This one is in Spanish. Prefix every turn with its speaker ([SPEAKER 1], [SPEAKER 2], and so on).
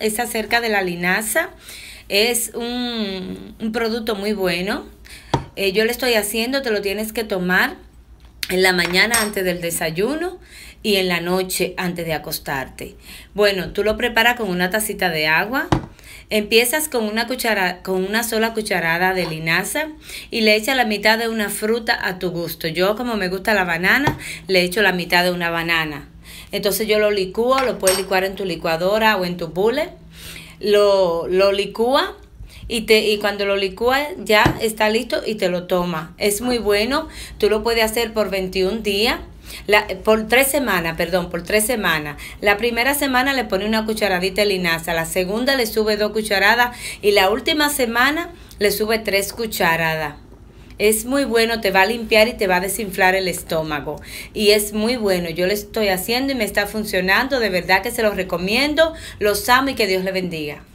[SPEAKER 1] es acerca de la linaza. Es un, producto muy bueno. Eh, yo lo estoy haciendo, te lo tienes que tomar en la mañana antes del desayuno y en la noche antes de acostarte. Bueno, tú lo preparas con una tacita de agua. Empiezas con una, cuchara, con una sola cucharada de linaza y le echas la mitad de una fruta a tu gusto. Yo como me gusta la banana, le echo la mitad de una banana. Entonces yo lo licúo, lo puedes licuar en tu licuadora o en tu bullet. Lo, licúa y, te, y cuando lo licúa ya está listo y te lo toma. Es muy bueno, tú lo puedes hacer por 21 días. por tres semanas, perdón, por tres semanas. La primera semana le pone una cucharadita de linaza, la segunda le sube dos cucharadas y la última semana le sube tres cucharadas. Es muy bueno, te va a limpiar y te va a desinflar el estómago. Y es muy bueno, yo lo estoy haciendo y me está funcionando. De verdad que se los recomiendo. Los amo y que Dios le bendiga.